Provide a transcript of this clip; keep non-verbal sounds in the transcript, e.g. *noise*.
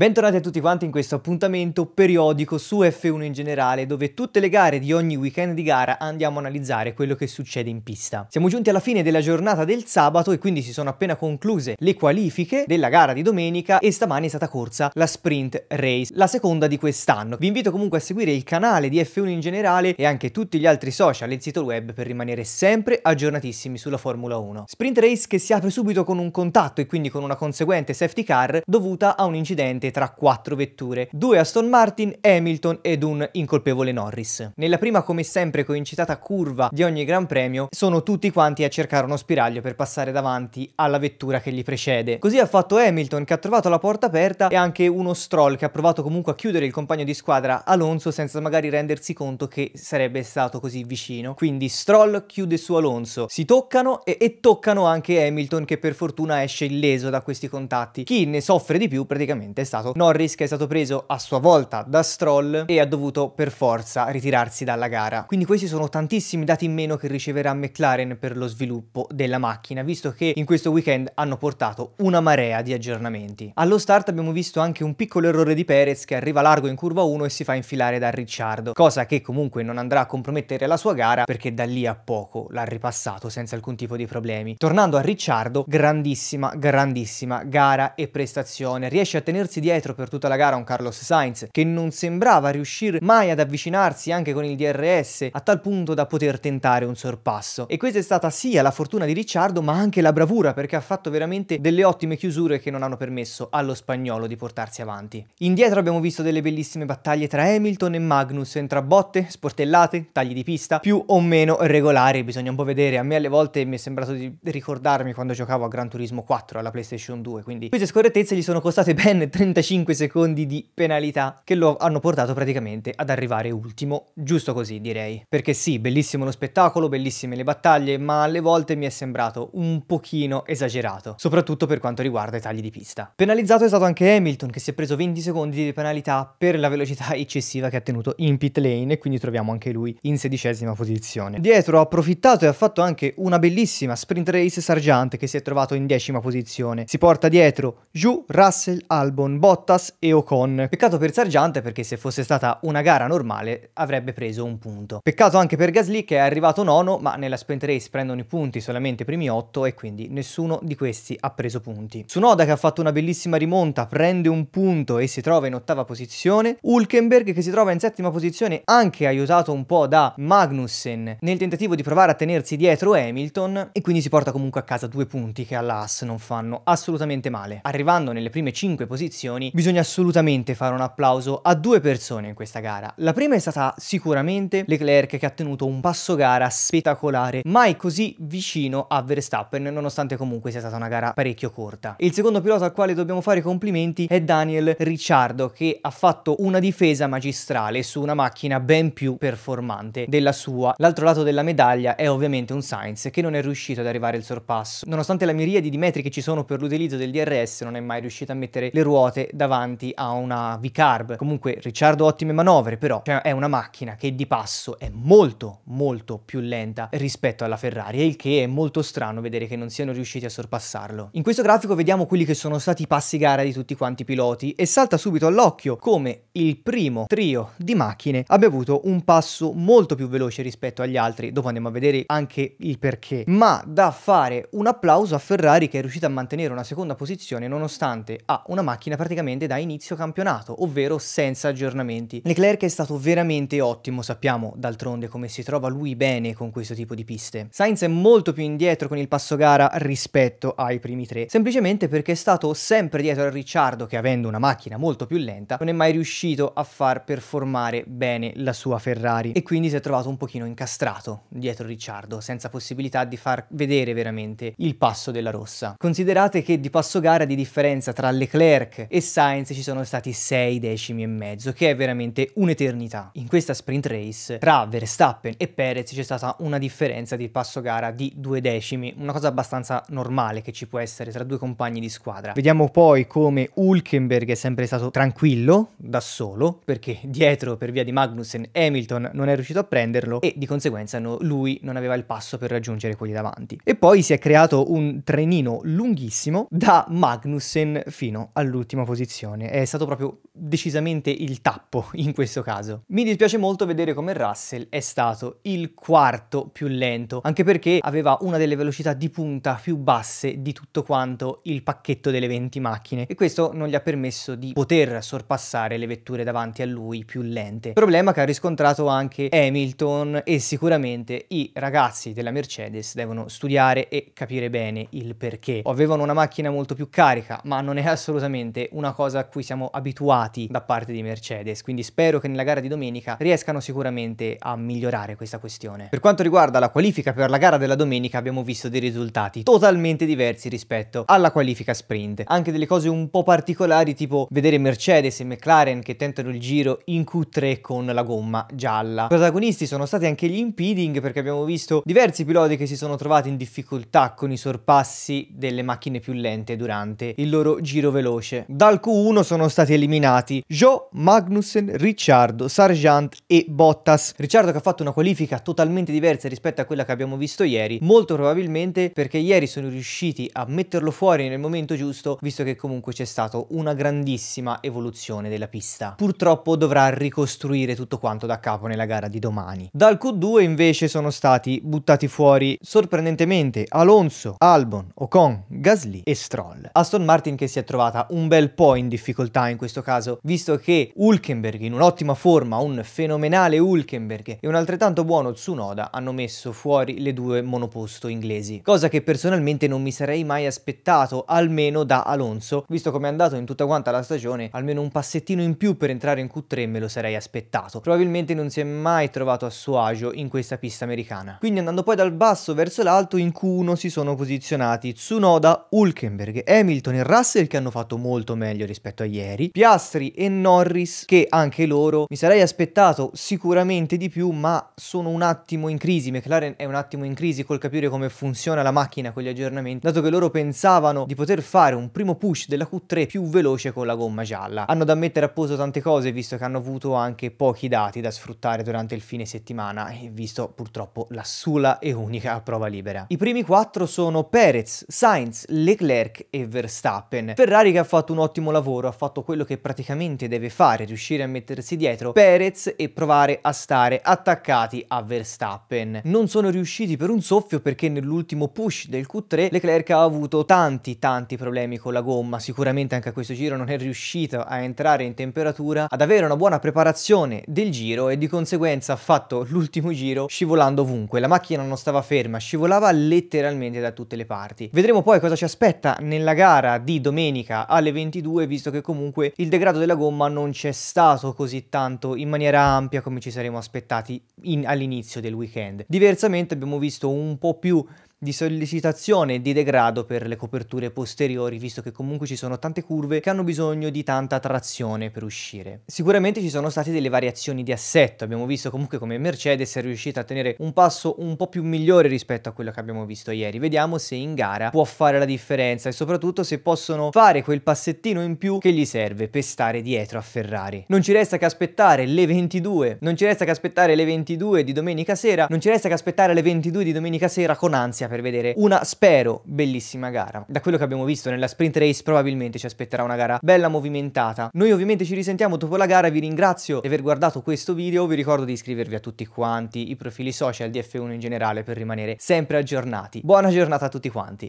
Bentornati a tutti quanti in questo appuntamento periodico su F1 in generale, dove tutte le gare di ogni weekend di gara andiamo a analizzare quello che succede in pista. Siamo giunti alla fine della giornata del sabato e quindi si sono appena concluse le qualifiche della gara di domenica e stamani è stata corsa la sprint race, la seconda di quest'anno. Vi invito comunque a seguire il canale di F1 in generale e anche tutti gli altri social e il sito web per rimanere sempre aggiornatissimi sulla Formula 1. Sprint race che si apre subito con un contatto e quindi con una conseguente safety car dovuta a un incidente tra quattro vetture, due Aston Martin, Hamilton ed un incolpevole Norris. Nella prima come sempre coincitata curva di ogni Gran Premio sono tutti quanti a cercare uno spiraglio per passare davanti alla vettura che li precede. Così ha fatto Hamilton che ha trovato la porta aperta e anche uno Stroll che ha provato comunque a chiudere il compagno di squadra Alonso senza magari rendersi conto che sarebbe stato così vicino. Quindi Stroll chiude su Alonso, si toccano e, e toccano anche Hamilton che per fortuna esce illeso da questi contatti. Chi ne soffre di più praticamente è stato passato, Norris che è stato preso a sua volta da Stroll e ha dovuto per forza ritirarsi dalla gara. Quindi questi sono tantissimi dati in meno che riceverà McLaren per lo sviluppo della macchina, visto che in questo weekend hanno portato una marea di aggiornamenti. Allo start abbiamo visto anche un piccolo errore di Perez che arriva largo in curva 1 e si fa infilare da Ricciardo, cosa che comunque non andrà a compromettere la sua gara perché da lì a poco l'ha ripassato senza alcun tipo di problemi. Tornando a Ricciardo, grandissima, grandissima gara e prestazione, riesce a tenersi portarsi dietro per tutta la gara un Carlos Sainz che non sembrava riuscire mai ad avvicinarsi anche con il DRS a tal punto da poter tentare un sorpasso. E questa è stata sia la fortuna di Ricciardo ma anche la bravura perché ha fatto veramente delle ottime chiusure che non hanno permesso allo spagnolo di portarsi avanti. Indietro abbiamo visto delle bellissime battaglie tra Hamilton e Magnus, tra botte, sportellate, tagli di pista, più o meno regolari, bisogna un po' vedere. A me alle volte mi è sembrato di ricordarmi quando giocavo a Gran Turismo 4 alla PlayStation 2, quindi queste scorrettezze gli sono costate ben 30 35 secondi di penalità che lo hanno portato praticamente ad arrivare ultimo, giusto così direi. Perché sì, bellissimo lo spettacolo, bellissime le battaglie, ma alle volte mi è sembrato un pochino esagerato, soprattutto per quanto riguarda i tagli di pista. Penalizzato è stato anche Hamilton che si è preso 20 secondi di penalità per la velocità eccessiva che ha tenuto in pit lane e quindi troviamo anche lui in sedicesima posizione. Dietro ha approfittato e ha fatto anche una bellissima sprint race Sargent che si è trovato in decima posizione. Si porta dietro Ju, Russell, Albon, Bottas e Ocon. Peccato per Sargiante perché se fosse stata una gara normale avrebbe preso un punto. Peccato anche per Gasly che è arrivato nono ma nella sprint race prendono i punti solamente i primi 8 e quindi nessuno di questi ha preso punti. Tsunoda che ha fatto una bellissima rimonta prende un punto e si trova in ottava posizione. Hulkenberg che si trova in settima posizione anche aiutato un po' da Magnussen nel tentativo di provare a tenersi dietro Hamilton e quindi si porta comunque a casa due punti che alla AS non fanno assolutamente male. Arrivando nelle prime 5 posizioni prestazioni, bisogna assolutamente fare un applauso a due persone in questa gara. La prima è stata sicuramente Leclerc che ha tenuto un passo gara spettacolare, mai così vicino a Verstappen, nonostante comunque sia stata una gara parecchio corta. Il secondo pilota al quale dobbiamo fare i complimenti è Daniel Ricciardo che ha fatto una difesa magistrale su una macchina ben più performante della sua. L'altro lato della medaglia è ovviamente un Sainz che non è riuscito ad arrivare al sorpasso. Nonostante la miriade di metri che ci sono per l'utilizzo del DRS non è mai riuscito a mettere le ruote ruote davanti a una V-Carb. Comunque Ricciardo ottime manovre, però cioè, è una macchina che di passo è molto molto più lenta rispetto alla Ferrari, il che è molto strano vedere che non siano riusciti a sorpassarlo. In questo grafico vediamo quelli che sono stati i passi gara di tutti quanti i piloti e salta subito all'occhio come il primo trio di macchine abbia avuto un passo molto più veloce rispetto agli altri, dopo andiamo a vedere anche il perché, ma da fare un applauso a Ferrari che è riuscita a mantenere una seconda posizione nonostante ha una macchina particolarmente praticamente da inizio campionato, ovvero senza aggiornamenti. Leclerc è stato veramente ottimo, sappiamo d'altronde come si trova lui bene con questo tipo di piste. Sainz è molto più indietro con il passo gara rispetto ai primi tre, semplicemente perché è stato sempre dietro a Ricciardo che avendo una macchina molto più lenta non è mai riuscito a far performare bene la sua Ferrari e quindi si è trovato un pochino incastrato dietro Ricciardo senza possibilità di far vedere veramente il passo della rossa. Considerate che di passo gara di differenza tra Leclerc e e Sainz ci sono stati 6 decimi e mezzo, che è veramente un'eternità. In questa sprint race tra Verstappen e Perez c'è stata una differenza di passo gara di 2 decimi, una cosa abbastanza normale che ci può essere tra due compagni di squadra. Vediamo poi come Hulkenberg è sempre stato tranquillo da solo, perché dietro per via di Magnussen Hamilton non è riuscito a prenderlo e di conseguenza no, lui non aveva il passo per raggiungere quelli davanti. E poi si è creato un trenino lunghissimo da Magnussen fino all'ultimo posizione. È stato proprio decisamente il tappo *laughs* in questo caso. Mi dispiace molto vedere come Russell è stato il quarto più lento, anche perché aveva una delle velocità di punta più basse di tutto quanto il pacchetto delle 20 macchine e questo non gli ha permesso di poter sorpassare le vetture davanti a lui più lente. Problema che ha riscontrato anche Hamilton e sicuramente i ragazzi della Mercedes devono studiare e capire bene il perché. Avevano una macchina molto più carica, ma non è assolutamente una cosa a cui siamo abituati da parte di Mercedes, quindi spero che nella gara di domenica riescano sicuramente a migliorare questa questione. Per quanto riguarda la qualifica per la gara della domenica abbiamo visto dei risultati totalmente diversi rispetto alla qualifica sprint, anche delle cose un po' particolari tipo vedere Mercedes e McLaren che tentano il giro in Q3 con la gomma gialla. Protagonisti sono stati anche gli impeding perché abbiamo visto diversi piloti che si sono trovati in difficoltà con i sorpassi delle macchine più lente durante il loro giro veloce. Dal Q1 sono stati eliminati Joe, Magnussen, Ricciardo, Sargent e Bottas. Ricciardo che ha fatto una qualifica totalmente diversa rispetto a quella che abbiamo visto ieri, molto probabilmente perché ieri sono riusciti a metterlo fuori nel momento giusto, visto che comunque c'è stata una grandissima evoluzione della pista. Purtroppo dovrà ricostruire tutto quanto da capo nella gara di domani. Dal Q2 invece sono stati buttati fuori sorprendentemente Alonso, Albon, Ocon, Gasly e Stroll. Aston Martin che si è trovata un bel bel po' in difficoltà in questo caso, visto che Hulkenberg in un'ottima forma, un fenomenale Hulkenberg e un altrettanto buono Tsunoda hanno messo fuori le due monoposto inglesi, cosa che personalmente non mi sarei mai aspettato, almeno da Alonso, visto come è andato in tutta quanta la stagione, almeno un passettino in più per entrare in Q3 me lo sarei aspettato. Probabilmente non si è mai trovato a suo agio in questa pista americana. Quindi andando poi dal basso verso l'alto in Q1 si sono posizionati Tsunoda, Hulkenberg, Hamilton e Russell che hanno fatto molto meglio meglio rispetto a ieri. Piastri e Norris che anche loro mi sarei aspettato sicuramente di più ma sono un attimo in crisi, McLaren è un attimo in crisi col capire come funziona la macchina con gli aggiornamenti, dato che loro pensavano di poter fare un primo push della Q3 più veloce con la gomma gialla. Hanno da mettere a posto tante cose visto che hanno avuto anche pochi dati da sfruttare durante il fine settimana e visto purtroppo la sola e unica prova libera. I primi quattro sono Perez, Sainz, Leclerc e Verstappen. Ferrari che ha fatto un ottimo ottimo lavoro, ha fatto quello che praticamente deve fare, riuscire a mettersi dietro Perez e provare a stare attaccati a Verstappen. Non sono riusciti per un soffio perché nell'ultimo push del Q3 Leclerc ha avuto tanti tanti problemi con la gomma, sicuramente anche a questo giro non è riuscito a entrare in temperatura, ad avere una buona preparazione del giro e di conseguenza ha fatto l'ultimo giro scivolando ovunque, la macchina non stava ferma, scivolava letteralmente da tutte le parti. Vedremo poi cosa ci aspetta nella gara di domenica alle 22 2022 visto che comunque il degrado della gomma non c'è stato così tanto in maniera ampia come ci saremmo aspettati all'inizio del weekend. Diversamente abbiamo visto un po' più di sollecitazione e di degrado per le coperture posteriori, visto che comunque ci sono tante curve che hanno bisogno di tanta trazione per uscire. Sicuramente ci sono state delle variazioni di assetto, abbiamo visto comunque come Mercedes è riuscita a tenere un passo un po' più migliore rispetto a quello che abbiamo visto ieri. Vediamo se in gara può fare la differenza e soprattutto se possono fare quel passettino in più che gli serve per stare dietro a Ferrari. Non ci resta che aspettare le 22, non ci resta che aspettare le 22 di domenica sera, non ci resta che aspettare le 22 di domenica sera con ansia per vedere una, spero, bellissima gara. Da quello che abbiamo visto nella sprint race probabilmente ci aspetterà una gara bella movimentata. Noi ovviamente ci risentiamo dopo la gara, vi ringrazio di aver guardato questo video, vi ricordo di iscrivervi a tutti quanti i profili social di F1 in generale per rimanere sempre aggiornati. Buona giornata a tutti quanti.